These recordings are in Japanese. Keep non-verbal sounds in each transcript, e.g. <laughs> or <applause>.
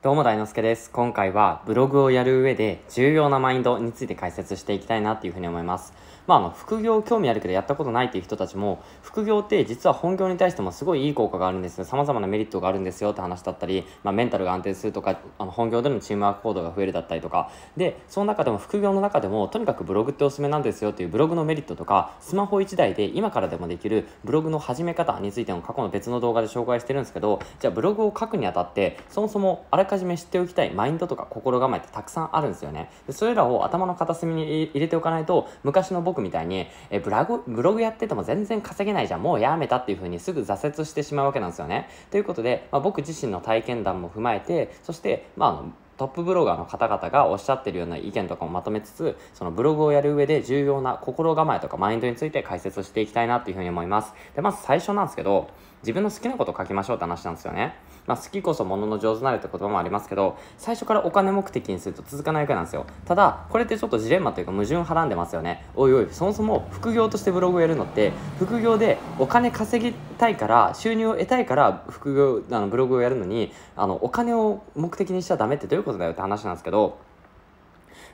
どうも大之助です。今回はブログをやる上で重要なマインドについて解説していきたいなっていうふうに思います。まあ、あの副業興味あるけどやったことないっていう人たちも副業って実は本業に対してもすごいいい効果があるんですよさまざまなメリットがあるんですよって話だったり、まあ、メンタルが安定するとかあの本業でのチームワーク行動が増えるだったりとかでその中でも副業の中でもとにかくブログっておすすめなんですよっていうブログのメリットとかスマホ1台で今からでもできるブログの始め方についても過去の別の動画で紹介してるんですけどじゃあブログを書くにあたってそもそもあらかじめ知っておきたいマインドとか心構えってたくさんあるんですよねでそれらを頭の片隅に入れておかないと昔の僕みたいに、えブラグブログやってても全然稼げないじゃんもうやめたっていう風にすぐ挫折してしまうわけなんですよね。ということで、まあ、僕自身の体験談も踏まえてそして、まあ、あのトップブロガーの方々がおっしゃってるような意見とかもまとめつつそのブログをやる上で重要な心構えとかマインドについて解説していきたいなっていうふうに思います。でまず最初なんですけど自分の好きなことを書きましょうって話なんですよね。まあ、好きこそものの上手なれって言葉もありますけど、最初からお金目的にすると続かないわけなんですよ。ただ、これってちょっとジレンマというか矛盾はらんでますよね。おいおい、そもそも副業としてブログをやるのって、副業でお金稼ぎたいから、収入を得たいから、副業、あのブログをやるのに、あの、お金を目的にしちゃダメってどういうことだよって話なんですけど、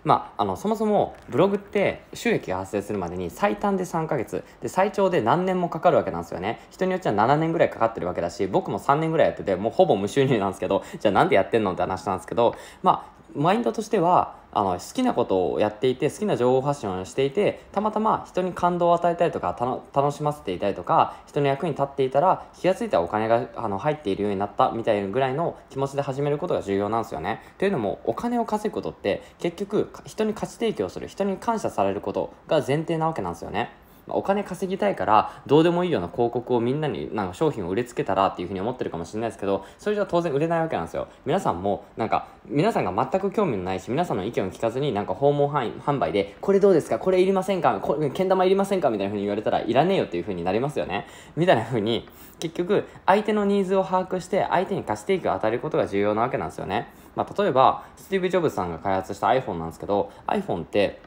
まあ、あのそもそもブログって収益が発生するまでに最短で3ヶ月で最長で何年もかかるわけなんですよね人によっては7年ぐらいかかってるわけだし僕も3年ぐらいやっててもうほぼ無収入なんですけどじゃあなんでやってんのって話なんですけどまあマインドとしてはあの好きなことをやっていて好きな情報発信をしていてたまたま人に感動を与えたりとか楽しませていたりとか人の役に立っていたら気が付いたらお金があの入っているようになったみたいなぐらいの気持ちで始めることが重要なんですよね。というのもお金を稼ぐことって結局人に価値提供する人に感謝されることが前提なわけなんですよね。まあ、お金稼ぎたいからどうでもいいような広告をみんなになんか商品を売れつけたらっていうふうに思ってるかもしれないですけどそれじゃ当然売れないわけなんですよ皆さんもなんか皆さんが全く興味のないし皆さんの意見を聞かずになんか訪問販売でこれどうですかこれいりませんかこけん玉いりませんかみたいなふうに言われたらいらねえよっていうふうになりますよねみたいなふうに結局相手のニーズを把握して相手に貸していく与えることが重要なわけなんですよねまあ、例えば、スティーブ・ジョブズさんが開発した iPhone なんですけど、iPhone って、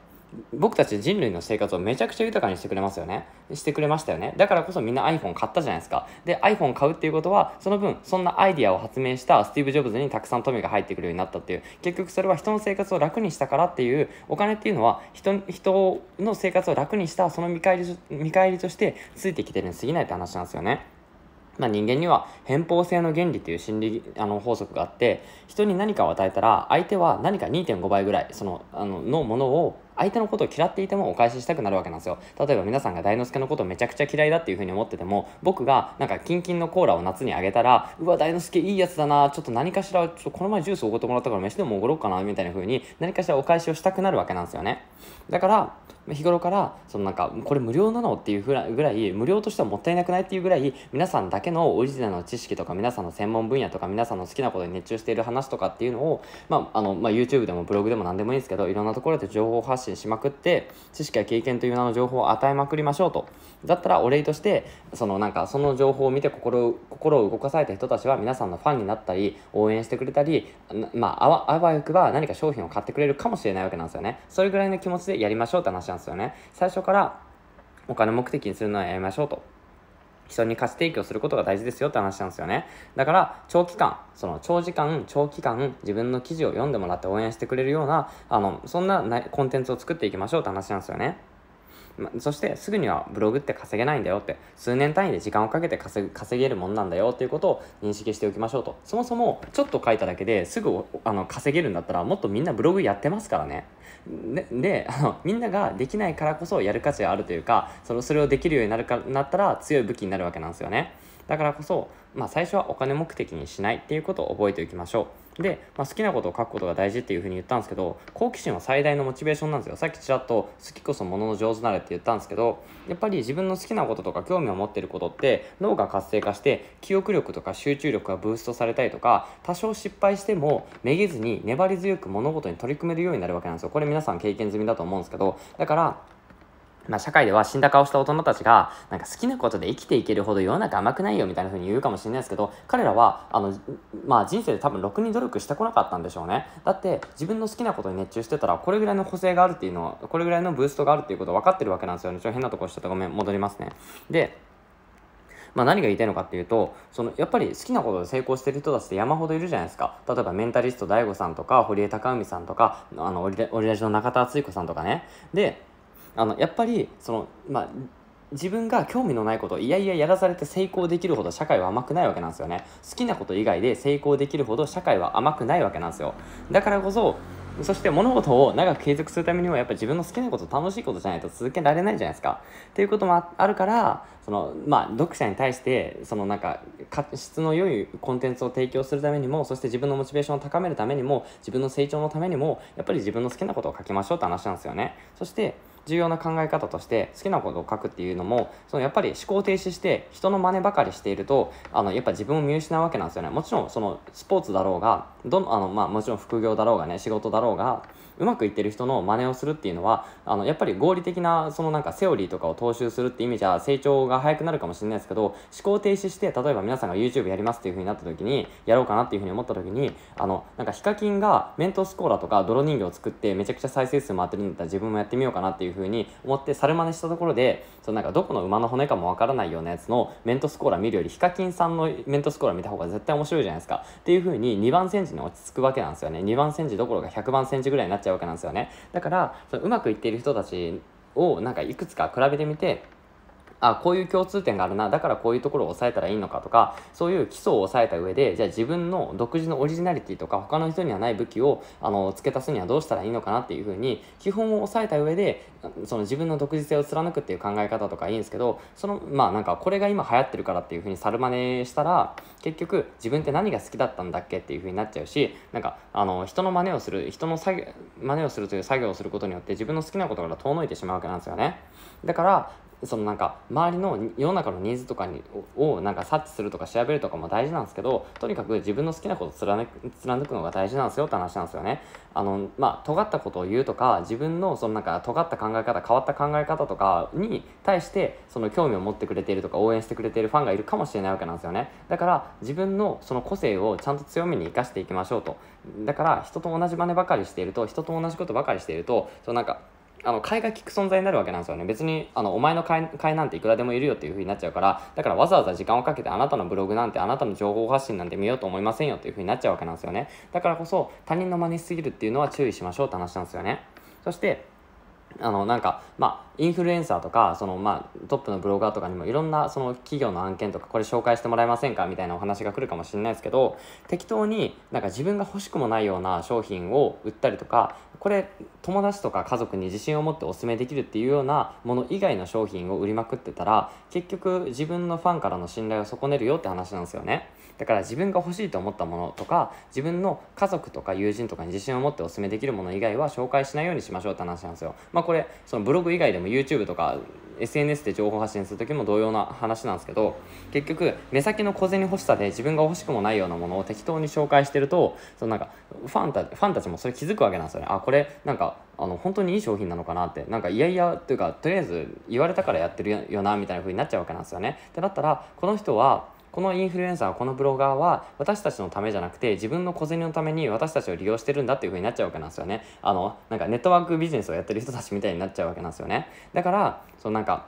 僕たち人類の生活をめちゃくちゃ豊かにしてくれますよね。してくれましたよね。だからこそみんな iPhone 買ったじゃないですか。で、iPhone 買うっていうことは、その分、そんなアイディアを発明したスティーブ・ジョブズにたくさん富が入ってくるようになったっていう、結局それは人の生活を楽にしたからっていう、お金っていうのは人、人の生活を楽にした、その見返り、見返りとしてついてきてるに過ぎないって話なんですよね。まあ、人間には偏方性の原理という心理あの法則があって人に何かを与えたら相手は何か2.5倍ぐらいそのあののものを相手のことを嫌っていてもお返ししたくなるわけなんですよ例えば皆さんが大之助のことめちゃくちゃ嫌いだっていうふうに思ってても僕がなんかキンキンのコーラを夏にあげたらうわ大之助いいやつだなちょっと何かしらちょっとこの前ジュースおごってもらったから飯でもおごろうかなみたいな風に何かしらお返しをしたくなるわけなんですよねだから日頃からそのなんかこれ無料なのっていうぐらい無料としてはもったいなくないっていうぐらい皆さんだけのオリジナルの知識とか皆さんの専門分野とか皆さんの好きなことに熱中している話とかっていうのを、まああのまあ、YouTube でもブログでも何でもいいんですけどいろんなところで情報発信しまくって知識や経験という名の情報を与えまくりましょうとだったらお礼としてそのなんかその情報を見て心心を動かされた人たちは皆さんのファンになったり応援してくれたり、まあ、あわあわよくば何か商品を買ってくれるかもしれないわけなんですよねそれぐらいの気持ちでやりましょうって話なんですよね最初からお金目的にするのはやりましょうと人に価値提供することが大事ですよって話なんですよね。だから、長期間、その長時間、長期間、自分の記事を読んでもらって応援してくれるような、あの、そんなコンテンツを作っていきましょうって話なんですよね。そしてすぐにはブログって稼げないんだよって数年単位で時間をかけて稼げるもんなんだよっていうことを認識しておきましょうとそもそもちょっと書いただけですぐあの稼げるんだったらもっとみんなブログやってますからねであのみんなができないからこそやる価値があるというかそのそれをできるようになるかなったら強い武器になるわけなんですよねだからこそ、まあ、最初はお金目的にしないっていうことを覚えておきましょうで、まあ、好きなことを書くことが大事っていうふうに言ったんですけど好奇心は最大のモチベーションなんですよさっきちらっと好きこそものの上手なれって言ったんですけどやっぱり自分の好きなこととか興味を持ってることって脳が活性化して記憶力とか集中力がブーストされたりとか多少失敗してもめげずに粘り強く物事に取り組めるようになるわけなんですよこれ皆さん経験済みだと思うんですけどだからまあ、社会では死んだ顔した大人たちが、なんか好きなことで生きていけるほど世の中甘くないよみたいな風に言うかもしれないですけど、彼らは、あの、まあ人生で多分ろくに努力してこなかったんでしょうね。だって自分の好きなことに熱中してたら、これぐらいの補正があるっていうのは、これぐらいのブーストがあるっていうこと分かってるわけなんですよね。ちょっと変なとこしちゃったごめん、戻りますね。で、まあ、何が言いたいのかっていうとそのやっぱり好きなことで成功してる人たちって山ほどいるじゃないですか例えばメンタリスト DAIGO さんとか堀江貴文さんとかあのオリラジの中田敦彦さんとかねであのやっぱりその、まあ、自分が興味のないことをいやいややらされて成功できるほど社会は甘くないわけなんですよね好きなこと以外で成功できるほど社会は甘くないわけなんですよだからこそそして物事を長く継続するためにもやっぱり自分の好きなこと楽しいことじゃないと続けられないじゃないですかっていうこともあるからそのまあ読者に対してそのなんか質の良いコンテンツを提供するためにもそして自分のモチベーションを高めるためにも自分の成長のためにもやっぱり自分の好きなことを書きましょうって話なんですよねそして重要な考え方として好きなことを書くっていうのもそのやっぱり思考停止して人の真似ばかりしているとあのやっぱ自分を見失うわけなんですよねもちろんそのスポーツだろうがどあの、まあ、もちろん副業だろうがね仕事だろうがうまくいってる人の真似をするっていうのはあのやっぱり合理的なそのなんかセオリーとかを踏襲するって意味じゃ成長が早くなるかもしれないですけど思考停止して例えば皆さんが YouTube やりますっていうふうになった時にやろうかなっていうふうに思った時にあのなんかヒカキンがメントスコーラとか泥人形を作ってめちゃくちゃ再生数回ってるんだったら自分もやってみようかなっていうふうに思って猿真似したところでそのなんかどこの馬の骨かもわからないようなやつのメントスコーラ見るよりヒカキンさんのメントスコーラ見た方が絶対面白いじゃないですかっていうふうに2番センチに落ち着くわけなんですよね2番センチどころか100番センチぐらいになっちゃちゃうわけなんですよねだからそのうまくいっている人たちをなんかいくつか比べてみてあこういう共通点があるなだからこういうところを抑えたらいいのかとかそういう基礎を抑えた上でじゃあ自分の独自のオリジナリティとか他の人にはない武器をあの付け足すにはどうしたらいいのかなっていうふうに基本を抑えた上でその自分の独自性を貫くっていう考え方とかいいんですけどそのまあなんかこれが今流行ってるからっていうふうに猿真似したら結局自分って何が好きだったんだっけっていうふうになっちゃうしなんかあの人の真似をする人の作業真似をするという作業をすることによって自分の好きなことから遠のいてしまうわけなんですよねだからそのなんか周りの世の中のニーズとかにをなんか察知するとか調べるとかも大事なんですけどとにかく自分の好きなことを貫く貫くのが大事なんですよって話なんですよね。あのまあ尖ったことを言うとか自分のそのなんか尖った考え方変わった考え方とかに対してその興味を持ってくれているとか応援してくれているファンがいるかもしれないわけなんですよね。だから自分のその個性をちゃんと強みに生かしていきましょうと。だから人と同じ真似ばかりしていると人と同じことばかりしているとそのなんかあの買いが効く存在になるわけなんですよね別にあのお前の買い買いなんていくらでもいるよっていうふうになっちゃうからだからわざわざ時間をかけてあなたのブログなんてあなたの情報発信なんて見ようと思いませんよっていうふうになっちゃうわけなんですよねだからこそ他人の真似しすぎるっていうのは注意しましょうって話なんですよねそしてあのなんかまあインフルエンサーとかそのまあトップのブロガーとかにもいろんなその企業の案件とかこれ紹介してもらえませんかみたいなお話が来るかもしれないですけど適当になんか自分が欲しくもないような商品を売ったりとかこれ友達とか家族に自信を持っておすすめできるっていうようなもの以外の商品を売りまくってたら結局自分のファンからの信頼を損ねるよって話なんですよね。だから自分が欲しいと思ったものとか自分の家族とか友人とかに自信を持ってお勧めできるもの以外は紹介しないようにしましょうって話なんですよまあこれそのブログ以外でも YouTube とか SNS で情報発信する時も同様な話なんですけど結局目先の小銭欲しさで自分が欲しくもないようなものを適当に紹介してるとそのなんかファンたファンたちもそれ気づくわけなんですよねあこれなんかあの本当にいい商品なのかなってなんかいやいやというかとりあえず言われたからやってるよなみたいな風になっちゃうわけなんですよね。ってなったらこの人はこのインフルエンサーこのブロガーは私たちのためじゃなくて自分の小銭のために私たちを利用してるんだっていう風になっちゃうわけなんですよねあのなんかネットワークビジネスをやってる人たちみたいになっちゃうわけなんですよねだからそのなんか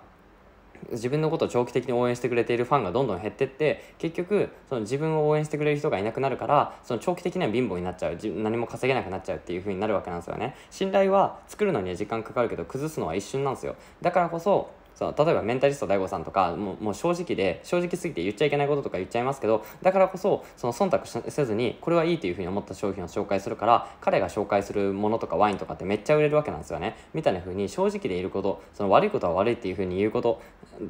自分のことを長期的に応援してくれているファンがどんどん減ってって結局その自分を応援してくれる人がいなくなるからその長期的には貧乏になっちゃう何も稼げなくなっちゃうっていう風になるわけなんですよね信頼は作るのには時間かかるけど崩すのは一瞬なんですよだからこそその例えばメンタリスト DAIGO さんとかもうもう正直で正直すぎて言っちゃいけないこととか言っちゃいますけどだからこそその忖度せずにこれはいいというふうに思った商品を紹介するから彼が紹介するものとかワインとかってめっちゃ売れるわけなんですよねみたいなふうに正直でいることその悪いことは悪いっていうふうに言うこと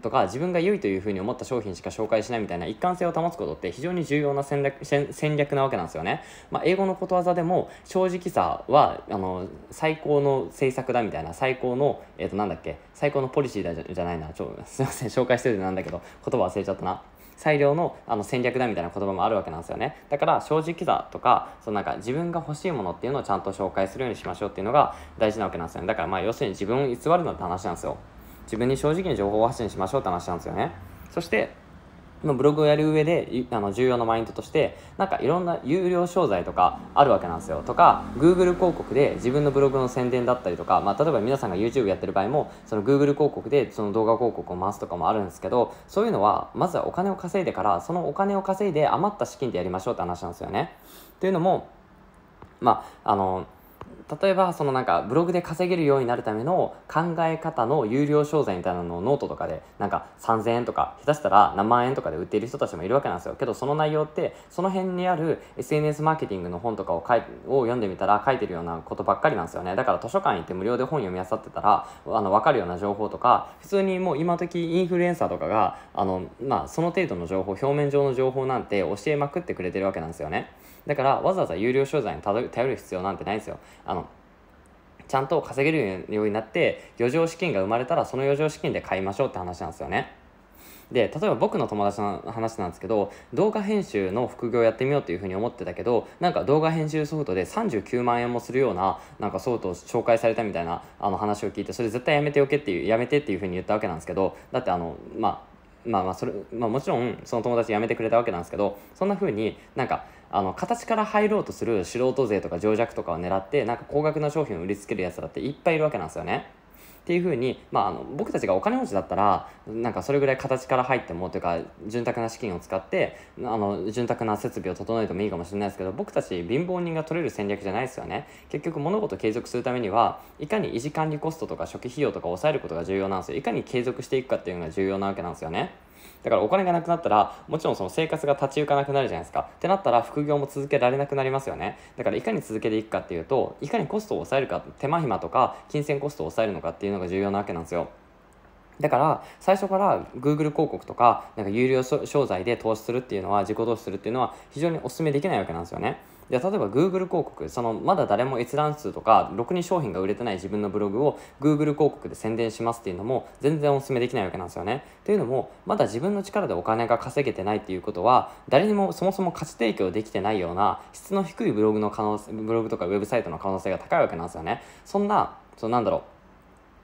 とか自分が良いというふうに思った商品しか紹介しないみたいな一貫性を保つことって非常に重要な戦略戦略なわけなんですよね、まあ、英語のことわざでも正直さはあの最高の政策だみたいな最高の、えー、となんだっけ最高のポリシーだじゃないなちょ <laughs> すいません紹介してるでなんだけど言葉忘れちゃったな最良のあの戦略だみたいな言葉もあるわけなんですよねだから正直だとかそのなんか自分が欲しいものっていうのをちゃんと紹介するようにしましょうっていうのが大事なわけなんですよねだからまあ要するに自分を偽るのって話なんですよ自分に正直に情報を発信しましょうって話なんですよねそして今ブログをやる上であの重要なマインドとしてなんかいろんな有料商材とかあるわけなんですよとか Google 広告で自分のブログの宣伝だったりとか、まあ、例えば皆さんが YouTube やってる場合もその Google 広告でその動画広告を回すとかもあるんですけどそういうのはまずはお金を稼いでからそのお金を稼いで余った資金でやりましょうって話なんですよね。というのもまああの例えばそのなんかブログで稼げるようになるための考え方の有料商材みたいなのをノートとかでなんか3,000円とか下手したら何万円とかで売っている人たちもいるわけなんですよけどその内容ってその辺にある SNS マーケティングの本とかを書いを読んでみたら書いてるようなことばっかりなんですよねだから図書館行って無料で本読み漁ってたらあの分かるような情報とか普通にもう今時インフルエンサーとかがあの、まあ、その程度の情報表面上の情報なんて教えまくってくれてるわけなんですよね。だからわざわざ有料商材に頼る必要なんてないんですよあのちゃんと稼げるようになって余剰資金が生まれたらその余剰資金で買いましょうって話なんですよねで例えば僕の友達の話なんですけど動画編集の副業やってみようっていうふうに思ってたけどなんか動画編集ソフトで39万円もするようななんかソフトを紹介されたみたいなあの話を聞いてそれ絶対やめておけっていうやめてっていうふうに言ったわけなんですけどだってあのまあまあまあそれ、まあ、もちろんその友達辞めてくれたわけなんですけどそんな風になんかあの形から入ろうとする素人勢とか情弱とかを狙ってなんか高額な商品を売りつけるやつだっていっぱいいるわけなんですよね。っていう風に、まあ、あの僕たちがお金持ちだったらなんかそれぐらい形から入ってもというか潤沢な資金を使ってあの潤沢な設備を整えてもいいかもしれないですけど僕たち貧乏人が取れる戦略じゃないですよね結局物事を継続するためにはいかに維持管理コストとか初期費用とかを抑えることが重要なんですよいかに継続していくかっていうのが重要なわけなんですよね。だからお金がなくなったら、もちろんその生活が立ち行かなくなるじゃないですか。ってなったら、副業も続けられなくなりますよね。だからいかに続けていくかっていうと、いかにコストを抑えるか、手間暇とか金銭コストを抑えるのかっていうのが重要なわけなんですよ。だから最初から Google 広告とかなんか有料商材で投資するっていうのは自己投資するっていうのは非常にお勧めできないわけなんですよね。じゃあ例えば Google 広告そのまだ誰も閲覧数とかろくに商品が売れてない自分のブログを Google 広告で宣伝しますっていうのも全然お勧めできないわけなんですよねというのもまだ自分の力でお金が稼げてないっていうことは誰にもそもそも価値提供できてないような質の低いブログの可能ブログとかウェブサイトの可能性が高いわけなんですよねそんなそのなんだろう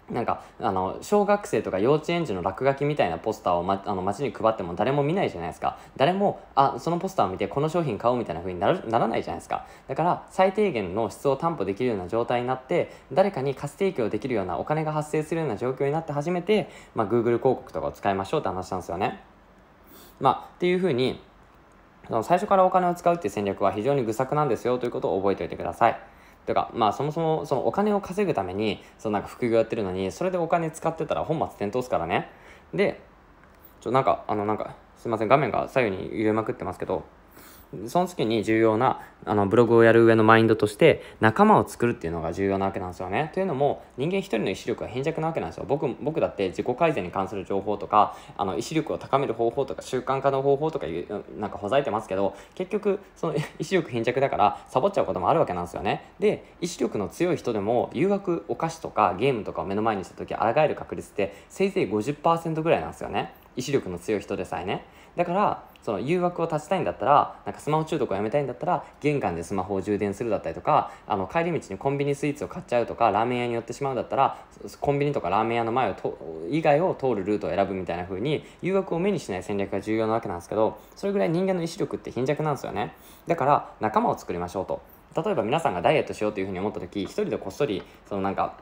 なんかあの小学生とか幼稚園児の落書きみたいなポスターを、ま、あの街に配っても誰も見ないじゃないですか誰もあそのポスターを見てこの商品買おうみたいな風になるならないじゃないですかだから最低限の質を担保できるような状態になって誰かに貸提供できるようなお金が発生するような状況になって初めて、まあ、Google 広告とかを使いましょうって話したんですよね。まあ、っていう風に最初からお金を使うっていう戦略は非常に愚策なんですよということを覚えておいてください。とか、まあそもそもそのお金を稼ぐために、そのなんか副業やってるのに、それでお金使ってたら本末転倒すからね。で、ちょ、なんか、あの、なんか、すいません、画面が左右に揺れまくってますけど、その時に重要なあのブログをやる上のマインドとして仲間を作るっていうのが重要なわけなんですよね。というのも人間一人の意志力は貧弱なわけなんですよ。僕僕だって自己改善に関する情報とかあの意志力を高める方法とか習慣化の方法とかなんかほざいてますけど結局その <laughs> 意志力貧弱だからサボっちゃうこともあるわけなんですよね。で意志力の強い人でも誘惑お菓子とかゲームとかを目の前にした時抗える確率ってせいぜい50%ぐらいなんですよね。意志力の強い人でさえね。だからその誘惑を断ちたいんだったらなんかスマホ中毒をやめたいんだったら玄関でスマホを充電するだったりとかあの帰り道にコンビニスイーツを買っちゃうとかラーメン屋に寄ってしまうんだったらコンビニとかラーメン屋の前をと以外を通るルートを選ぶみたいな風に誘惑を目にしない戦略が重要なわけなんですけどそれぐらい人間の意志力って貧弱なんですよねだから仲間を作りましょうと例えば皆さんがダイエットしようというふうに思った時一人でこっそりそのなんか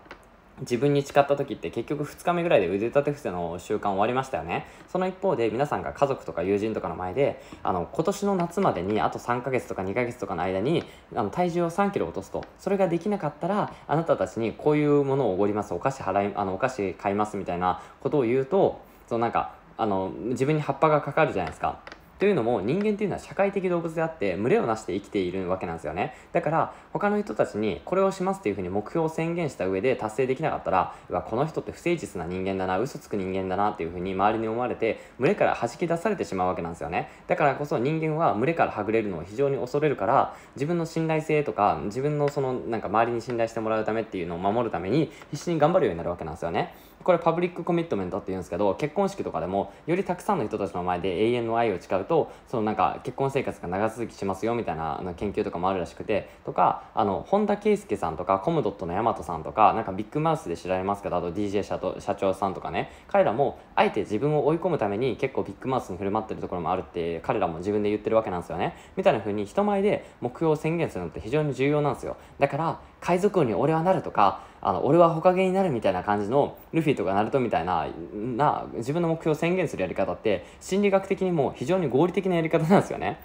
自分に誓った時って結局2日目ぐらいで腕立て伏せの習慣終わりましたよねその一方で皆さんが家族とか友人とかの前であの今年の夏までにあと3ヶ月とか2ヶ月とかの間にあの体重を3キロ落とすとそれができなかったらあなたたちにこういうものをおごりますお菓子払いあのお菓子買いますみたいなことを言うとそのなんかあの自分に葉っぱがかかるじゃないですかというのも人間っていうのは社会的動物であって群れをなして生きているわけなんですよねだから他の人たちにこれをしますっていうふうに目標を宣言した上で達成できなかったらわこの人って不誠実な人間だな嘘つく人間だなっていうふうに周りに思われて群れから弾き出されてしまうわけなんですよねだからこそ人間は群れからはぐれるのを非常に恐れるから自分の信頼性とか自分のそのなんか周りに信頼してもらうためっていうのを守るために必死に頑張るようになるわけなんですよねこれパブリックコミットメントって言うんですけど結婚式とかでもよりたくさんの人たちの前で永遠の愛を誓うとそのなんか結婚生活が長続きしますよみたいなあの研究とかもあるらしくてとかあの本田圭佑さんとかコムドットの大和さんとかなんかビッグマウスで知られますけどあと DJ 社と社長さんとかね彼らもあえて自分を追い込むために結構ビッグマウスに振る舞ってるところもあるって彼らも自分で言ってるわけなんですよねみたいな風に人前で目標を宣言するのって非常に重要なんですよだから海賊王に俺はなるとかあの俺はほかげになるみたいな感じのルフィとかナルトみたいなな自分の目標を宣言するやり方って心理学的にも非常に合理的なやり方なんですよね。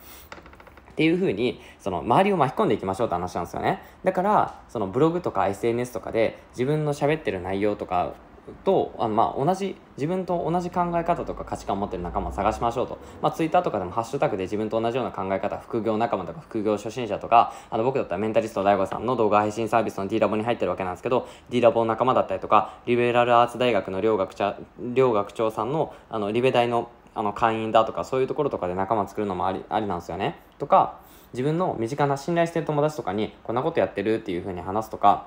っていう風にその周りを巻き込んでいきましょうって話なんですよねだからそのブログとか SNS とかで自分の喋ってる内容とかとあのまあ同じ自分と同じ考え方とか価値観を持ってる仲間を探しましょうと、まあ、ツイッターとかでもハッシュタグで自分と同じような考え方副業仲間とか副業初心者とかあの僕だったらメンタリスト DAIGO さんの動画配信サービスの D ラボに入ってるわけなんですけど D ラボの仲間だったりとかリベラルアーツ大学の両学長両学長さんのあのリベ大のあの会員だとかそういうところとかで仲間作るのもありありなんですよね。とか自分の身近な信頼してる友達とかにこんなことやってるっていうふうに話すとか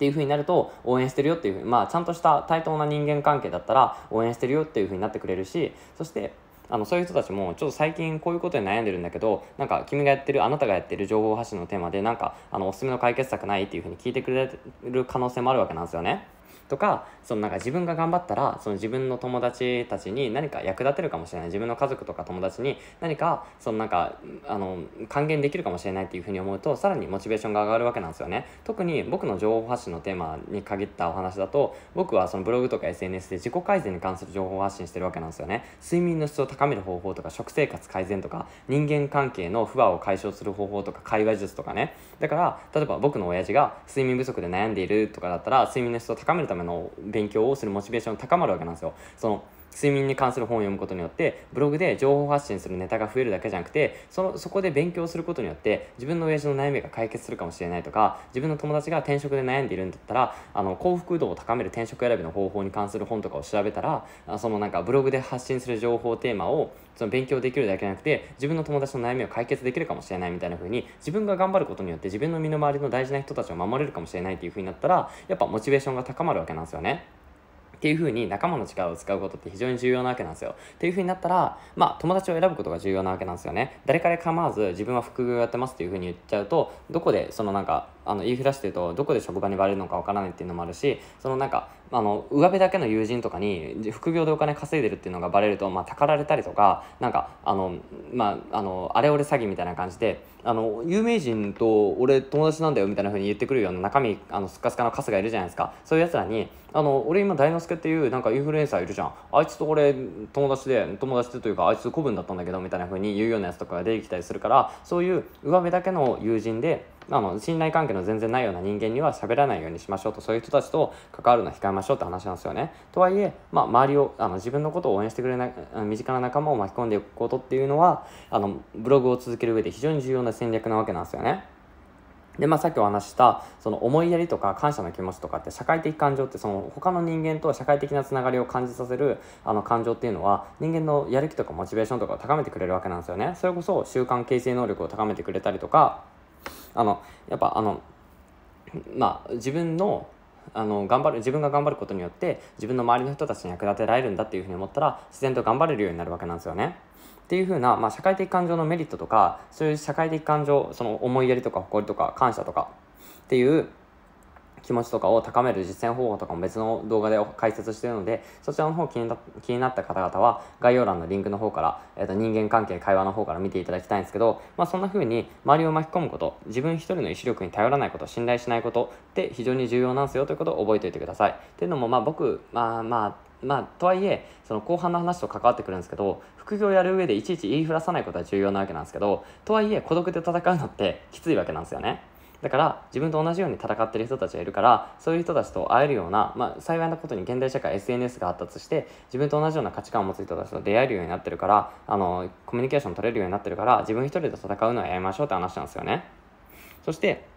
っていう風になると応援してるよっていう風にまあちゃんとした対等な人間関係だったら応援してるよっていう風になってくれるしそしてあのそういう人たちもちょっと最近こういうことに悩んでるんだけどなんか君がやってるあなたがやってる情報発信のテーマでなんかあのおすすめの解決策ないっていうふうに聞いてくれる可能性もあるわけなんですよね。とかそのなんか自分が頑張ったらその自分の友達たちに何か役立てるかもしれない自分の家族とか友達に何かそのなんかあの還元できるかもしれないっていうふうに思うとさらにモチベーションが上がるわけなんですよね特に僕の情報発信のテーマに限ったお話だと僕はそのブログとか SNS で自己改善に関する情報発信してるわけなんですよね睡眠の質を高める方法とか食生活改善とか人間関係の不和を解消する方法とか会話術とかねだから例えば僕の親父が睡眠不足で悩んでいるとかだったら睡眠の質を高めるための勉強をするモチベーション高まるわけなんですよ。その睡眠に関する本を読むことによってブログで情報発信するネタが増えるだけじゃなくてそのそこで勉強することによって自分の親父の悩みが解決するかもしれないとか自分の友達が転職で悩んでいるんだったらあの幸福度を高める転職選びの方法に関する本とかを調べたらそのなんかブログで発信する情報テーマをその勉強できるだけじゃなくて自分の友達の悩みを解決できるかもしれないみたいな風に自分が頑張ることによって自分の身の回りの大事な人たちを守れるかもしれないっていう風になったらやっぱモチベーションが高まるわけなんですよね。っていう風に仲間の力を使うことって非常に重要なわけなんですよ。っていう風になったら、まあ、友達を選ぶことが重要なわけなんですよね。誰かで構わず自分は副業やってますっていう風に言っちゃうと、どこでそのなんか、あの言いふらしてるとどこで職場にバレるのかわからないっていうのもあるしそのなんかあの上辺だけの友人とかに副業でお金稼いでるっていうのがバレると、まあ、たかられたりとかなんかあの、まあ、あのあれ俺詐欺みたいな感じであの有名人と俺友達なんだよみたいなふうに言ってくるような中身あのすっかすかのカスがいるじゃないですかそういうやつらにあの俺今大之助っていうなんかインフルエンサーいるじゃんあいつと俺友達で友達でというかあいつ子分だったんだけどみたいなふうに言うようなやつとかが出てきたりするからそういう上辺だけの友人であの信頼関係の全然ないような人間には喋らないようにしましょうとそういう人たちと関わるの控えましょうって話なんですよね。とはいえ、まあ、周りをあの自分のことを応援してくれない身近な仲間を巻き込んでいくことっていうのはあのブログを続ける上で非常に重要な戦略なわけなんですよね。でまあ、さっきお話したその思いやりとか感謝の気持ちとかって社会的感情ってその他の人間と社会的なつながりを感じさせるあの感情っていうのは人間のやる気とかモチベーションとかを高めてくれるわけなんですよね。それこそ習慣形成能力を高めてくれたりとかあのやっぱあのまあ自分のあの頑張る自分が頑張ることによって自分の周りの人たちに役立てられるんだっていうふうに思ったら自然と頑張れるようになるわけなんですよね。っていうふうな、まあ、社会的感情のメリットとかそういう社会的感情その思いやりとか誇りとか感謝とかっていう気持ちとかを高める実践方法とかも別の動画で解説しているので、そちらの方気にな気になった方々は概要欄のリンクの方から、えー、と人間関係、会話の方から見ていただきたいんですけど、まあ、そんな風に周りを巻き込むこと、自分一人の意志力に頼らないこと、信頼しないことって非常に重要なんですよということを覚えておいてください。っていうのも、まあ僕、まあまあ、まあ、とはいえその後半の話と関わってくるんですけど副業やる上でいちいち言いふらさないことは重要なわけなんですけどとはいえ孤独で戦うのってきついわけなんですよね。だから自分と同じように戦ってる人たちがいるからそういう人たちと会えるような、まあ、幸いなことに現代社会 SNS が発達して自分と同じような価値観を持つ人たちと出会えるようになってるからあのコミュニケーション取れるようになってるから自分一人で戦うのはやめましょうって話なんですよね。そして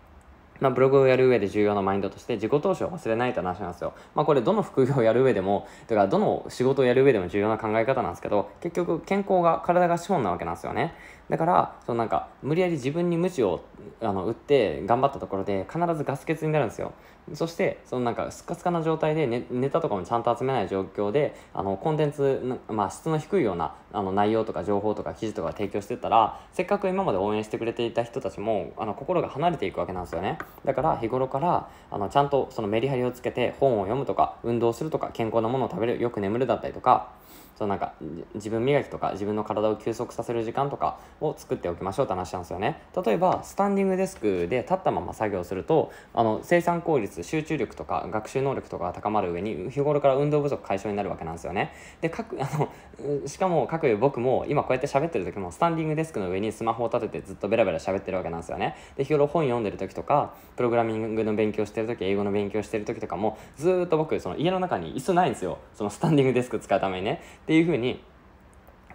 まあ、ブログをやる上で重要なマインドとして自己投資を忘れないとい話なんですよ。まあ、これどの副業をやる上でも、とかどの仕事をやる上でも重要な考え方なんですけど、結局健康が、体が資本なわけなんですよね。だから、そのなんか、無理やり自分に無知をあの打って頑張ったところで、必ずガス欠になるんですよ。そして、そのなんか、スカスカな状態でネ、ネタとかもちゃんと集めない状況で、あの、コンテンツ、まあ、質の低いような、あの、内容とか情報とか記事とか提供してたら、せっかく今まで応援してくれていた人たちも、あの、心が離れていくわけなんですよね。だから日頃からあのちゃんとそのメリハリをつけて本を読むとか運動するとか健康なものを食べるよく眠るだったりとかそうなんか自分磨きとか自分の体を休息させる時間とかを作っておきましょうって話なんですよね例えばスタンディングデスクで立ったまま作業するとあの生産効率集中力とか学習能力とかが高まる上に日頃から運動不足解消になるわけなんですよねで各 <laughs> あのしかも各僕も今こうやって喋ってる時もスタンディングデスクの上にスマホを立ててずっとベラベラ喋ってるわけなんですよねで日頃本読んでる時とかプログラミングの勉強してる時英語の勉強してる時とかもずっと僕その家の中に椅子ないんですよそのスタンディングデスク使うためにねっていうふうに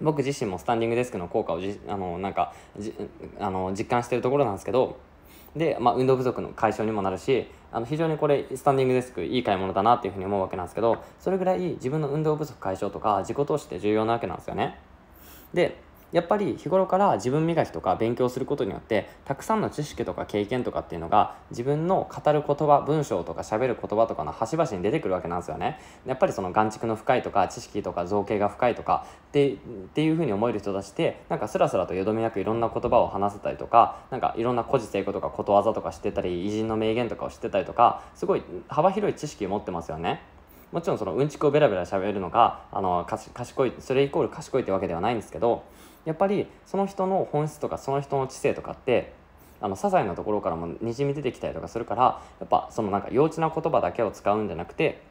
僕自身もスタンディングデスクの効果をじあのなんかあの実感してるところなんですけどで、まあ、運動不足の解消にもなるしあの非常にこれスタンディングデスクいい買い物だなっていうふうに思うわけなんですけどそれぐらい自分の運動不足解消とか自己投資って重要なわけなんですよね。でやっぱり日頃から自分磨きとか勉強することによってたくさんの知識とか経験とかっていうのが自分の語る言葉文章とか喋る言葉とかの端々に出てくるわけなんですよねやっぱりその眼蓄の深いとか知識とか造形が深いとかってっていうふうに思える人たちってなんかスラスラとよどみなくいろんな言葉を話せたりとかなんかいろんな古事成語とかことわざとか知ってたり偉人の名言とかを知ってたりとかすごい幅広い知識を持ってますよねもちろんそのうんちくをベラベラ喋るのがあの賢いそれイコール賢いってわけではないんですけどやっぱりその人の本質とかその人の知性とかってあの些細なところからもにじみ出てきたりとかするからやっぱそのなんか幼稚な言葉だけを使うんじゃなくて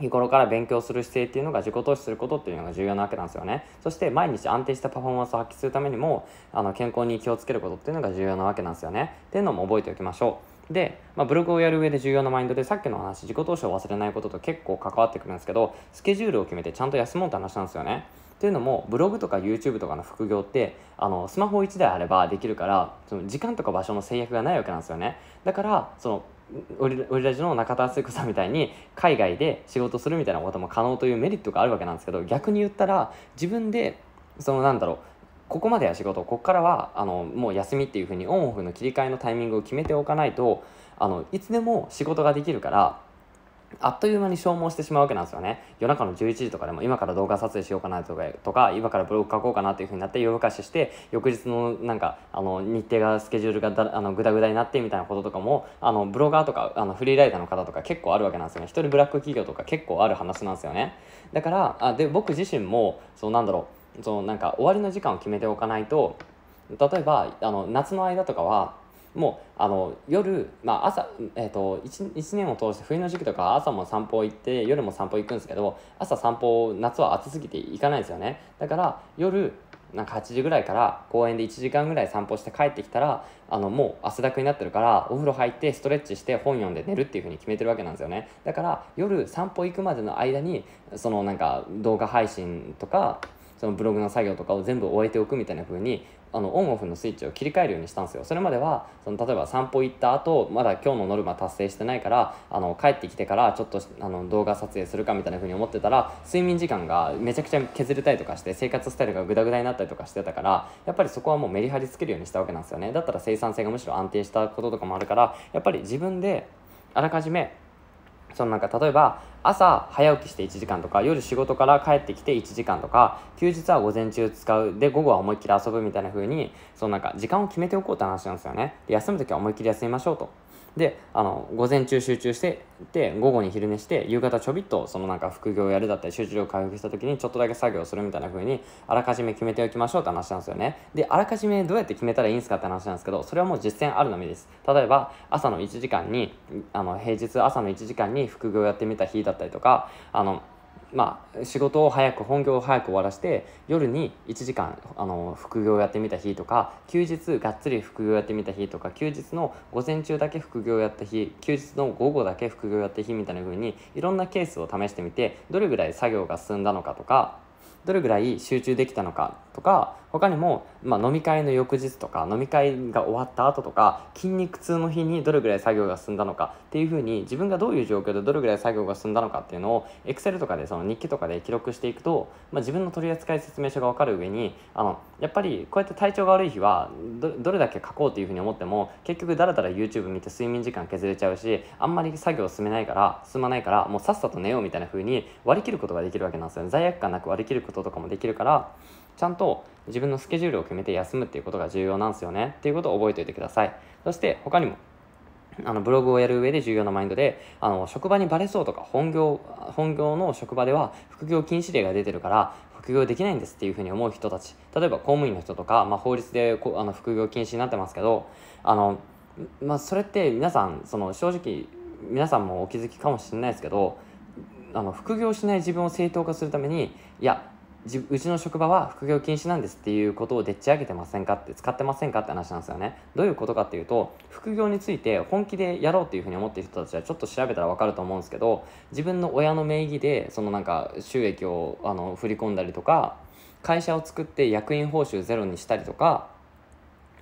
日頃から勉強する姿勢っていうのが自己投資することっていうのが重要なわけなんですよねそして毎日安定したパフォーマンスを発揮するためにもあの健康に気をつけることっていうのが重要なわけなんですよねっていうのも覚えておきましょうで、まあ、ブログをやる上で重要なマインドでさっきの話自己投資を忘れないことと結構関わってくるんですけどスケジュールを決めてちゃんと休もうって話なんですよねというのもブログとか YouTube とかの副業ってあのスマホ1台あればできるからその時間とか場所の制約がないわけなんですよねだからそのオリオラジの中田敦彦さんみたいに海外で仕事するみたいなことも可能というメリットがあるわけなんですけど逆に言ったら自分でそのなんだろうここまでは仕事ここからはあのもう休みっていうふうにオンオフの切り替えのタイミングを決めておかないとあのいつでも仕事ができるからあっという間に消耗してしまうわけなんですよね。夜中の11時とかでも今から動画撮影しようかなとか、とか今からブログ書こうかなっていう風になって夜更かしして、翌日のなんか、あの、日程が、スケジュールがだあのグダグダになってみたいなこととかも、あの、ブロガーとか、あの、フリーライターの方とか結構あるわけなんですよね。一人ブラック企業とか結構ある話なんですよね。だから、あで、僕自身も、そうなんだろう、そうなんか終わりの時間を決めておかないと、例えば、あの、夏の間とかは、もうあの夜、まあ、朝、えーと、1, 1年を通して冬の時期とか朝も散歩行って夜も散歩行くんですけど朝散歩夏は暑すぎて行かないですよねだから夜なんか8時ぐらいから公園で1時間ぐらい散歩して帰ってきたらあのもう汗だくになってるからお風呂入ってストレッチして本読んで寝るっていう風に決めてるわけなんですよねだから夜散歩行くまでの間にそのなんか動画配信とかそのブログの作業とかを全部終えておくみたいな風にあのオンオフのスイッチを切り替えるようにしたんですよそれまではその例えば散歩行った後まだ今日のノルマ達成してないからあの帰ってきてからちょっとあの動画撮影するかみたいな風に思ってたら睡眠時間がめちゃくちゃ削れたりとかして生活スタイルがグダグダになったりとかしてたからやっぱりそこはもうメリハリつけるようにしたわけなんですよねだったら生産性がむしろ安定したこととかもあるからやっぱり自分であらかじめそのなんか例えば朝早起きして1時間とか夜仕事から帰ってきて1時間とか休日は午前中使うで午後は思いっきり遊ぶみたいな風にそのなんか時間を決めておこうって話なんですよねで休む時は思いっきり休みましょうとであの午前中集中してで午後に昼寝して夕方ちょびっとそのなんか副業をやるだったり集中力回復した時にちょっとだけ作業するみたいな風にあらかじめ決めておきましょうって話なんですよねであらかじめどうやって決めたらいいんですかって話なんですけどそれはもう実践あるのみです例えば朝の1時間にあの平日朝の1時間に副業をやってみた日だったりとかあのまあ、仕事を早く本業を早く終わらして夜に1時間あの副業をやってみた日とか休日がっつり副業やってみた日とか休日の午前中だけ副業やった日休日の午後だけ副業やった日みたいな風にいろんなケースを試してみてどれぐらい作業が進んだのかとかどれぐらい集中できたのかとか他にも、まあ、飲み会の翌日とか飲み会が終わった後とか筋肉痛の日にどれぐらい作業が進んだのかっていうふうに自分がどういう状況でどれぐらい作業が進んだのかっていうのをエクセルとかでその日記とかで記録していくと、まあ、自分の取扱い説明書が分かる上にあのやっぱりこうやって体調が悪い日はどれだけ書こうっていうふうに思っても結局だらだら YouTube 見て睡眠時間削れちゃうしあんまり作業進めないから進まないからもうさっさと寝ようみたいなふうに割り切ることができるわけなんですよね罪悪感なく割り切ることとかもできるからちゃんと自分のスケジュールを決めて休むっていうことが重要なんですよねっていうことを覚えておいてくださいそして他にもあのブログをやる上で重要なマインドであの職場にバレそうとか本業本業の職場では副業禁止令が出てるから副業できないんですっていうふうに思う人たち例えば公務員の人とか、まあ、法律でこあの副業禁止になってますけどあの、まあ、それって皆さんその正直皆さんもお気づきかもしれないですけどあの副業しない自分を正当化するためにいやうちの職場は副業禁止なんですっていうことをでっち上げてませんかって使ってませんかって話なんですよねどういうことかっていうと副業について本気でやろうっていうふうに思っている人たちはちょっと調べたら分かると思うんですけど自分の親の名義でそのなんか収益をあの振り込んだりとか会社を作って役員報酬ゼロにしたりとか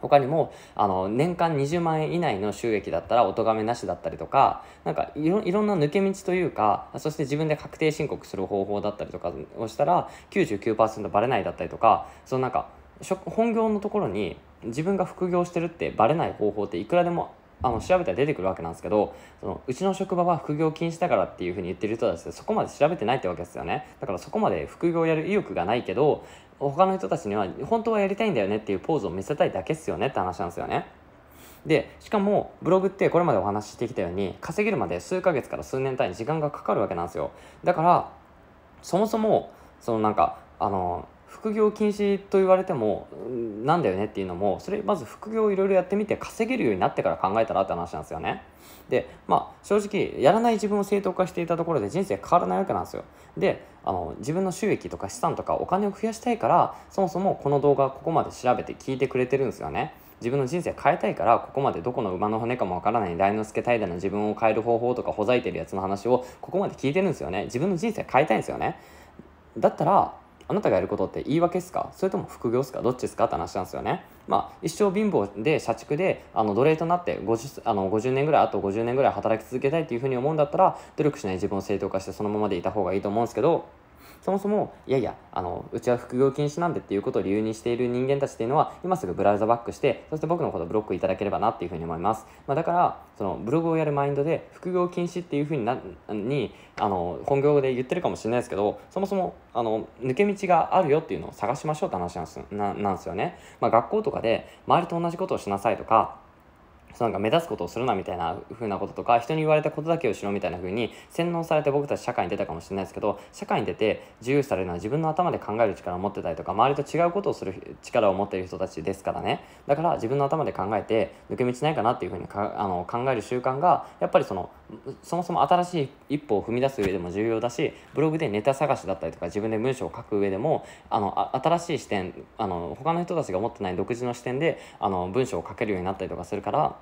他にもあの年間20万円以内の収益だったらお咎めなしだったりとかなんかいろんな抜け道というかそして自分で確定申告する方法だったりとかをしたら99%バレないだったりとかそのなんか本業のところに自分が副業してるってバレない方法っていくらでもあの調べたら出てくるわけなんですけどそのうちの職場は副業禁止だからっていうふうに言ってる人たちでそこまで調べてないってわけですよねだからそこまで副業やる意欲がないけど他の人たちには本当はやりたいんだよねっていうポーズを見せたいだけっすよねって話なんですよねでしかもブログってこれまでお話ししてきたように稼げるまで数ヶ月から数年単位時間がかかるわけなんですよだからそもそもそのなんかあの副業禁止と言われてもなんだよねっていうのもそれまず副業をいろいろやってみて稼げるようになってから考えたらって話なんですよね。でまあ正直やらない自分を正当化していたところで人生変わらないわけなんですよ。であの自分の収益とか資産とかお金を増やしたいからそもそもこの動画ここまで調べて聞いてくれてるんですよね。自分の人生変えたいからここまでどこの馬の骨かもわからない大之助怠惰の自分を変える方法とかほざいてるやつの話をここまで聞いてるんですよね自分の人生変えたいんですよねだったらあなたがやることって言い訳ですかそれとも副業ですかどっちですかって話なんですよね。まあ、一生貧乏で社畜であの奴隷となって 50, あの50年ぐらいあと50年ぐらい働き続けたいっていうふうに思うんだったら努力しない自分を正当化してそのままでいた方がいいと思うんですけど。そもそもいやいやあのうちは副業禁止なんでっていうことを理由にしている人間たちっていうのは今すぐブラウザバックしてそして僕のことをブロックいただければなっていうふうに思います、まあ、だからそのブログをやるマインドで副業禁止っていうふうになにあの本業で言ってるかもしれないですけどそもそもあの抜け道があるよっていうのを探しましょうって話なんですよね、まあ、学校とかで周りと同じことをしなさいとかそのなんか目立つことをするなみたいな風なこととか人に言われたことだけをしろみたいな風に洗脳されて僕たち社会に出たかもしれないですけど社会に出て自由されるのは自分の頭で考える力を持ってたりとか周りと違うことをする力を持っている人たちですからねだから自分の頭で考えて抜け道ないかなっていう風にかあの考える習慣がやっぱりそのそもそも新しい一歩を踏み出す上でも重要だしブログでネタ探しだったりとか自分で文章を書く上でもあの新しい視点あの他の人たちが持ってない独自の視点であの文章を書けるようになったりとかするから。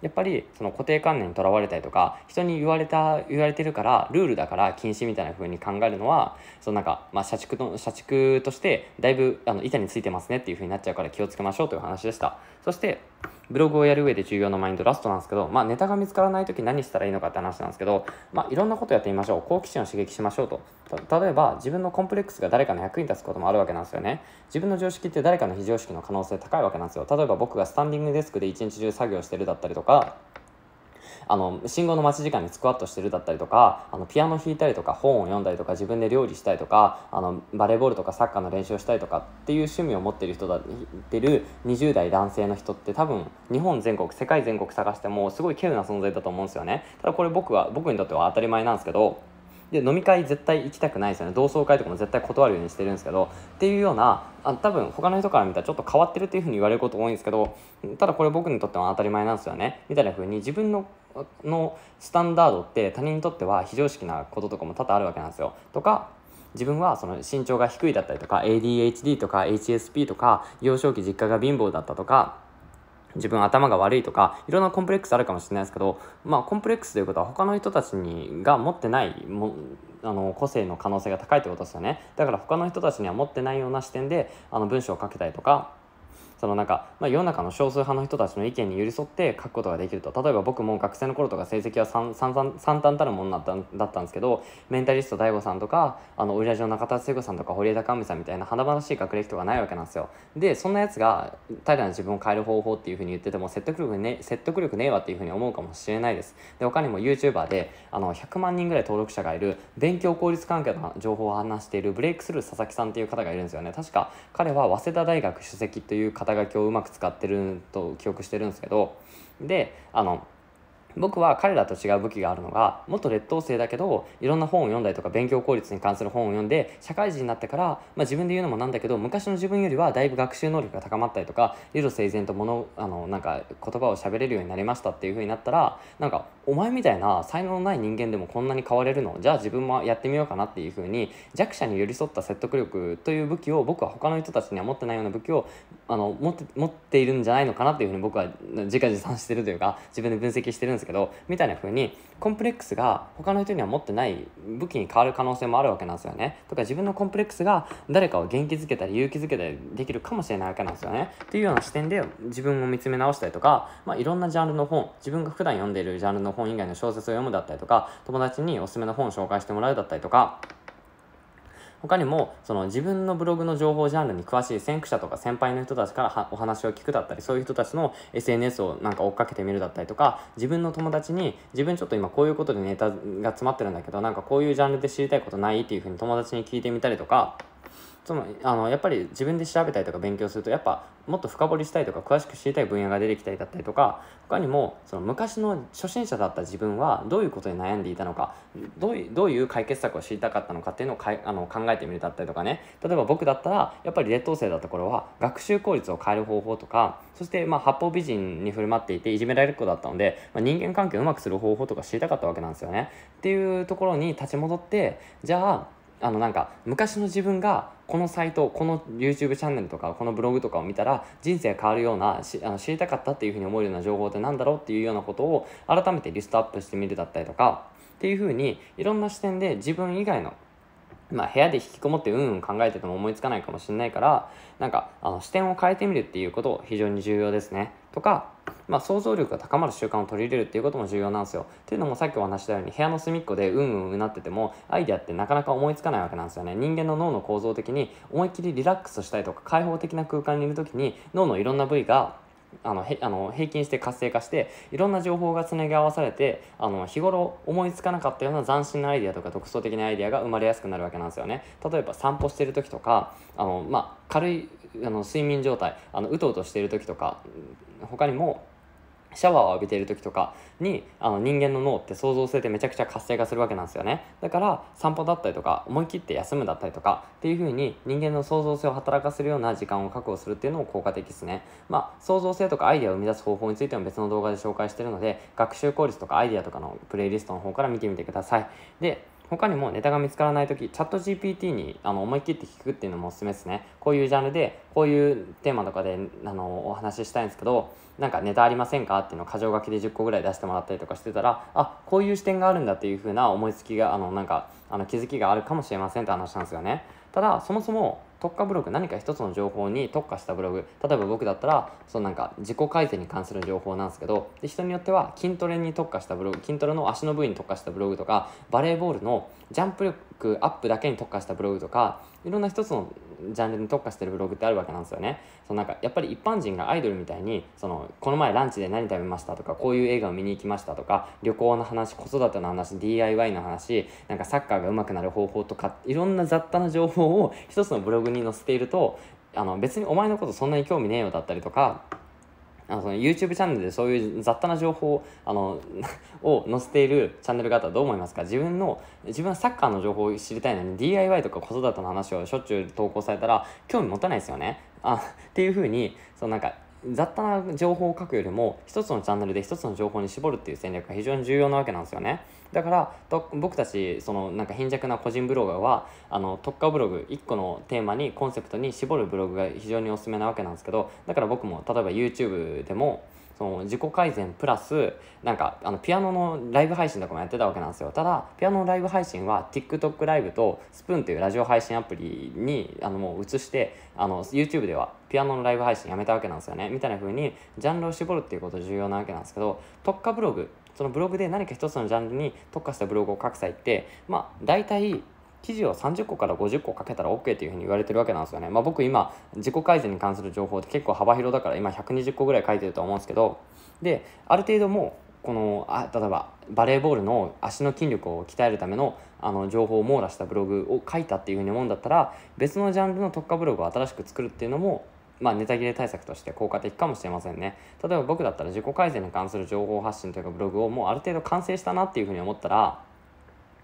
やっぱりその固定観念にとらわれたりとか人に言われた言われてるからルールだから禁止みたいな風に考えるのはそのなんか、まあ、社畜の社畜としてだいぶあの板についてますねっていう風になっちゃうから気をつけましょうという話でしたそしてブログをやる上で重要なマインドラストなんですけど、まあ、ネタが見つからない時何したらいいのかって話なんですけど、まあ、いろんなことやってみましょう好奇心を刺激しましょうと例えば自分のコンプレックスが誰かの役に立つこともあるわけなんですよね自分の常識って誰かの非常識の可能性高いわけなんですよ例えば僕がスタンディングデスクで一日中作業してるだったりりとかあの信号の待ち時間にスクワットしてるだったりとかあのピアノ弾いたりとか本を読んだりとか自分で料理したりとかあのバレーボールとかサッカーの練習をしたりとかっていう趣味を持ってる人だってる20代男性の人って多分日本全国世界全国探してもすごい稀有な存在だと思うんですよね。ただこれ僕は僕にとっては当たり前なんですけどで飲み会絶対行きたくないですよね同窓会とかも絶対断るようにしてるんですけどっていうようなあ多分他の人から見たらちょっと変わってるっていうふうに言われること多いんですけどただこれ僕にとっては当たり前なんですよねみたいなふうに自分ののスタンダードって他人にとっては非常識なこととかも多々あるわけなんですよ。とか自分はその身長が低いだったりとか ADHD とか HSP とか幼少期実家が貧乏だったとか自分頭が悪いとかいろんなコンプレックスあるかもしれないですけど、まあ、コンプレックスということは他の人たちにが持ってないもあの個性の可能性が高いってことですよねだから他の人たちには持ってないような視点であの文章を書けたりとかそのなんか、まあ、世の中の少数派の人たちの意見に寄り添って書くことができると例えば僕も学生の頃とか成績は三端たるものだっただったんですけどメンタリスト DAIGO さんとかあのオリラジオ中田聖子さんとか堀江貴美さんみたいな華々しい学歴とかないわけなんですよでそんなやつが平らな自分を変える方法っていうふうに言ってても説得力ね説得力ねえわっていうふうに思うかもしれないですで他にも YouTuber であの100万人ぐらい登録者がいる勉強効率関係の情報を話しているブレイクスルー佐々木さんっていう方がいるんですよね確か彼は早稲田大学首席という書きをうまく使ってると記憶してるんですけどであの僕は彼らと違う武器があるのが元劣等生だけどいろんな本を読んだりとか勉強効率に関する本を読んで社会人になってから、まあ、自分で言うのもなんだけど昔の自分よりはだいぶ学習能力が高まったりとか理路整然とものあのなんか言葉を喋れるようになりましたっていう風になったらなんかお前みたいな才能のない人間でもこんなに変われるのじゃあ自分もやってみようかなっていう風に弱者に寄り添った説得力という武器を僕は他の人たちには持ってないような武器をあの持って持っているんじゃないのかなっていう風に僕は自画自賛してるというか自分で分析してるんですですけどみたいな風にコンプレックスが他の人には持ってない武器に変わる可能性もあるわけなんですよねとか自分のコンプレックスが誰かを元気づけたり勇気づけたりできるかもしれないわけなんですよねっていうような視点で自分を見つめ直したりとか、まあ、いろんなジャンルの本自分が普段読んでいるジャンルの本以外の小説を読むだったりとか友達におすすめの本を紹介してもらうだったりとか他にもその自分のブログの情報ジャンルに詳しい先駆者とか先輩の人たちからお話を聞くだったりそういう人たちの SNS をなんか追っかけてみるだったりとか自分の友達に自分ちょっと今こういうことでネタが詰まってるんだけどなんかこういうジャンルで知りたいことないっていうふうに友達に聞いてみたりとかつまりあのやっぱり自分で調べたりとか勉強するとやっぱもっと深掘りしたいとか詳しく知りたい分野が出てきたりだったりとか他にもその昔の初心者だった自分はどういうことに悩んでいたのかどういうどういう解決策を知りたかったのかっていうのをかいあの考えてみるだったりとかね例えば僕だったらやっぱり劣等生だった頃は学習効率を変える方法とかそしてまあ八方美人に振る舞っていていじめられる子だったので、まあ、人間関係をうまくする方法とか知りたかったわけなんですよね。っていうところに立ち戻ってじゃああのなんか昔の自分がこのサイトこの YouTube チャンネルとかこのブログとかを見たら人生変わるようなあの知りたかったっていうふうに思えるような情報って何だろうっていうようなことを改めてリストアップしてみるだったりとかっていうふうにいろんな視点で自分以外のまあ、部屋で引きこもってうんうん考えてても思いつかないかもしれないからなんかあの視点を変えてみるっていうこと非常に重要ですねとか、まあ、想像力が高まる習慣を取り入れるっていうことも重要なんですよっていうのもさっきお話したように部屋の隅っこでうんうんうなっててもアイデアってなかなか思いつかないわけなんですよね人間の脳の構造的に思いっきりリラックスしたいとか開放的な空間にいる時に脳のいろんな部位があのへあの平均して活性化していろんな情報がつなぎ合わされてあの日頃思いつかなかったような斬新なアイデアとか独創的なアイデアが生まれやすくなるわけなんですよね例えば散歩してる時とかあの、まあ、軽いあの睡眠状態あのうとうとしてる時とか他にもシャワーを浴びている時とかにあの人間の脳って創造性でめちゃくちゃ活性化するわけなんですよねだから散歩だったりとか思い切って休むだったりとかっていう風に人間の創造性を働かせるような時間を確保するっていうのも効果的ですねまあ創造性とかアイデアを生み出す方法についても別の動画で紹介してるので学習効率とかアイデアとかのプレイリストの方から見てみてくださいで他にもネタが見つからない時チャット GPT にあの思い切って聞くっていうのもおすすめですねこういうジャンルでこういうテーマとかであのお話ししたいんですけどなんかネタありませんかっていうのを箇条書きで10個ぐらい出してもらったりとかしてたらあこういう視点があるんだっていう風な思いつきがあのなんかあの気づきがあるかもしれませんって話なんですよねただそもそも特化ブログ何か一つの情報に特化したブログ例えば僕だったらそのなんか自己改善に関する情報なんですけどで人によっては筋トレに特化したブログ筋トレの足の部位に特化したブログとかバレーボールのジャンプ力アップだけに特化したブログとかいろんな一つのジャンルに特化してるブログってあるわけなんですよね。そのなんかやっぱり一般人がアイドルみたいにそのこの前ランチで何食べましたとかこういう映画を見に行きましたとか旅行の話子育ての話 DIY の話なんかサッカーが上手くなる方法とかいろんな雑多な情報を一つのブログに載せているとあの別にお前のことそんなに興味ねえよだったりとかあのその YouTube チャンネルでそういう雑多な情報あの <laughs> を載せているチャンネルがあったらどう思いますか自分の自分はサッカーの情報を知りたいのに DIY とか子育ての話をしょっちゅう投稿されたら興味持たないですよね。あっていうふうにそのなんか雑多な情報を書くよりも一つのチャンネルで一つの情報に絞るっていう戦略が非常に重要なわけなんですよね。だからと僕たちそのなんか貧弱な個人ブロガーはあの特化ブログ1個のテーマにコンセプトに絞るブログが非常におすすめなわけなんですけどだから僕も例えば YouTube でもその自己改善プラスなんかあのピアノのライブ配信とかもやってたわけなんですよただピアノのライブ配信は TikTok ライブとスプーンというラジオ配信アプリにあのもう移してあの YouTube ではピアノのライブ配信やめたわけなんですよねみたいな風にジャンルを絞るっていうこと重要なわけなんですけど特化ブログそのブログで何か一つのジャンルに特化したブログを書く際って、まあ、大体記事を30個から50個かけたら OK というふうに言われてるわけなんですよね。まあ、僕今自己改善に関する情報って結構幅広だから今120個ぐらい書いてると思うんですけどである程度もこのあ例えばバレーボールの足の筋力を鍛えるためのあの情報を網羅したブログを書いたっていうふうに思うんだったら別のジャンルの特化ブログを新しく作るっていうのもまあ、ネタ切れ対策として効果的かもしれませんね。例えば僕だったら自己改善に関する情報発信というかブログをもうある程度完成したなっていうふうに思ったら、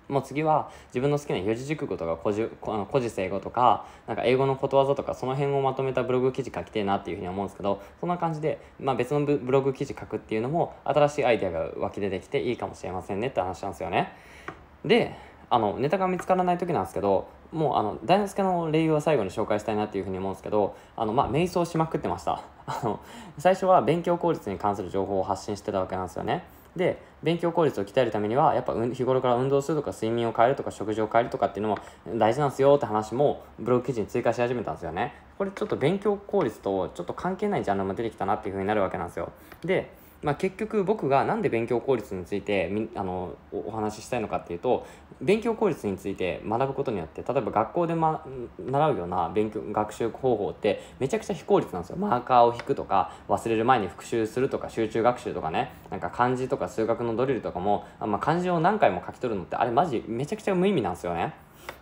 もう次は自分の好きな四字熟語とか古事古事成語とかなんか英語のことわざとかその辺をまとめたブログ記事書きてえなっていうふうに思うんですけどそんな感じで、まあ、別のブログ記事書くっていうのも新しいアイデアが湧き出てきていいかもしれませんねって話なんですよね。であのネタが見つからない時なんですけどもうあの大之助の霊友は最後に紹介したいなっていうふうに思うんですけどあの、まあ、瞑想しまくってました <laughs> あの最初は勉強効率に関する情報を発信してたわけなんですよねで勉強効率を鍛えるためにはやっぱ日頃から運動するとか睡眠を変えるとか食事を変えるとかっていうのも大事なんですよって話もブログ記事に追加し始めたんですよねこれちょっと勉強効率とちょっと関係ないジャンルも出てきたなっていうふうになるわけなんですよでまあ、結局僕が何で勉強効率についてみあのお話ししたいのかっていうと勉強効率について学ぶことによって例えば学校で、ま、習うような勉強学習方法ってめちゃくちゃ非効率なんですよマーカーを引くとか忘れる前に復習するとか集中学習とかねなんか漢字とか数学のドリルとかも、まあ、漢字を何回も書き取るのってあれマジめちゃくちゃ無意味なんですよね。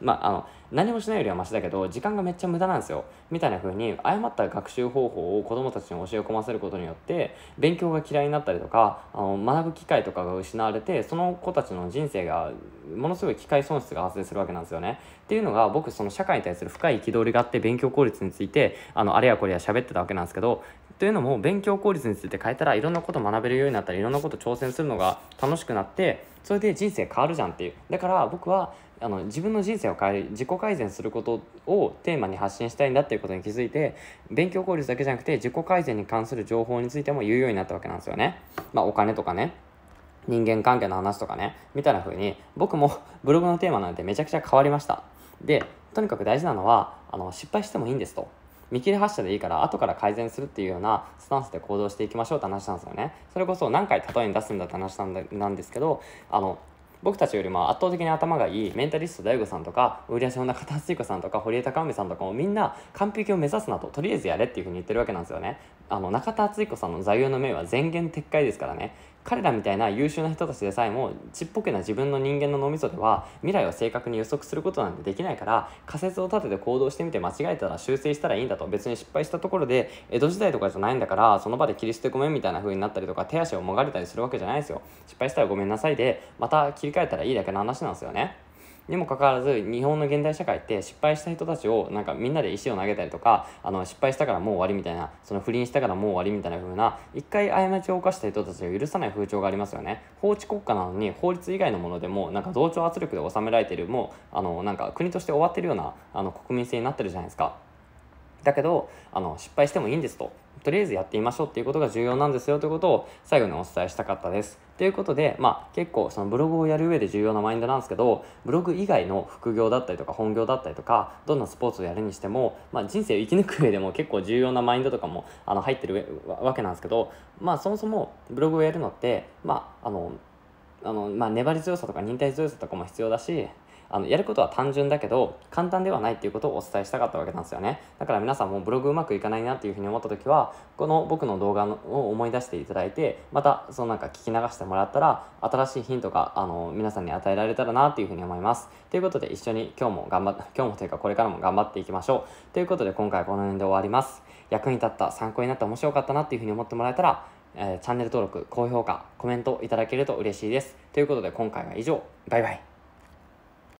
まあ、あの、何もしないよりはマシだけど、時間がめっちゃ無駄なんですよ。みたいな風に、誤った学習方法を子供たちに教え込ませることによって、勉強が嫌いになったりとか、あの学ぶ機会とかが失われて、その子たちの人生が、ものすごい機会損失が発生するわけなんですよね。っていうのが、僕、その社会に対する深い憤りがあって、勉強効率について、あの、あれやこれや喋ってたわけなんですけど、というのも勉強効率について変えたらいろんなこと学べるようになったりいろんなこと挑戦するのが楽しくなってそれで人生変わるじゃんっていうだから僕はあの自分の人生を変える自己改善することをテーマに発信したいんだっていうことに気づいて勉強効率だけじゃなくて自己改善に関する情報についても言うようになったわけなんですよね。まあ、お金とかね人間関係の話とかねみたいな風に僕も <laughs> ブログのテーマなんてめちゃくちゃ変わりました。でとにかく大事なのはあの失敗してもいいんですと。見切り発車でいいから後から改善するっていうようなスタンスで行動していきましょうって話なんですよねそれこそ何回例えに出すんだって話なんですけどあの僕たちよりも圧倒的に頭がいいメンタリスト DAIGO さんとか売り足の中田敦彦さんとか堀江貴文さんとかもみんな完璧を目指すなととりあえずやれっていうふうに言ってるわけなんですよねあの中田敦彦さんの座右の銘は前言撤回ですからね彼らみたいな優秀な人たちでさえもちっぽけな自分の人間の脳みそでは未来を正確に予測することなんてできないから仮説を立てて行動してみて間違えたら修正したらいいんだと別に失敗したところで江戸時代とかじゃないんだからその場で切り捨てごめんみたいな風になったりとか手足をもがれたりするわけじゃないですよ失敗したらごめんなさいでまた切り替えたらいいだけの話なんですよねにもかかわらず日本の現代社会って失敗した人たちをなんかみんなで石を投げたりとかあの失敗したからもう終わりみたいなその不倫したからもう終わりみたいな風な一回過ちを犯した人たちを許さない風潮がありますよね法治国家なのに法律以外のものでもなんか同調圧力で収められてるもうあのなんか国として終わってるようなあの国民性になってるじゃないですか。だけどあの失敗してもいいんですととりあえずやってみましょうっていうことが重要なんですよということを最後にお伝えしたかったです。ということで、まあ、結構そのブログをやる上で重要なマインドなんですけどブログ以外の副業だったりとか本業だったりとかどんなスポーツをやるにしても、まあ、人生を生き抜く上でも結構重要なマインドとかもあの入ってるわけなんですけど、まあ、そもそもブログをやるのって、まああのあのまあ、粘り強さとか忍耐強さとかも必要だしあのやることは単純だけど簡単ではないっていうことをお伝えしたかったわけなんですよねだから皆さんもブログうまくいかないなっていうふうに思った時はこの僕の動画を思い出していただいてまたそのなんか聞き流してもらったら新しいヒントがあの皆さんに与えられたらなっていうふうに思いますということで一緒に今日も頑張っ今日もというかこれからも頑張っていきましょうということで今回はこの辺で終わります役に立った参考になった面白かったなっていうふうに思ってもらえたらえチャンネル登録、高評価、コメントいただけると嬉しいです。ということで今回は以上。バイバイ。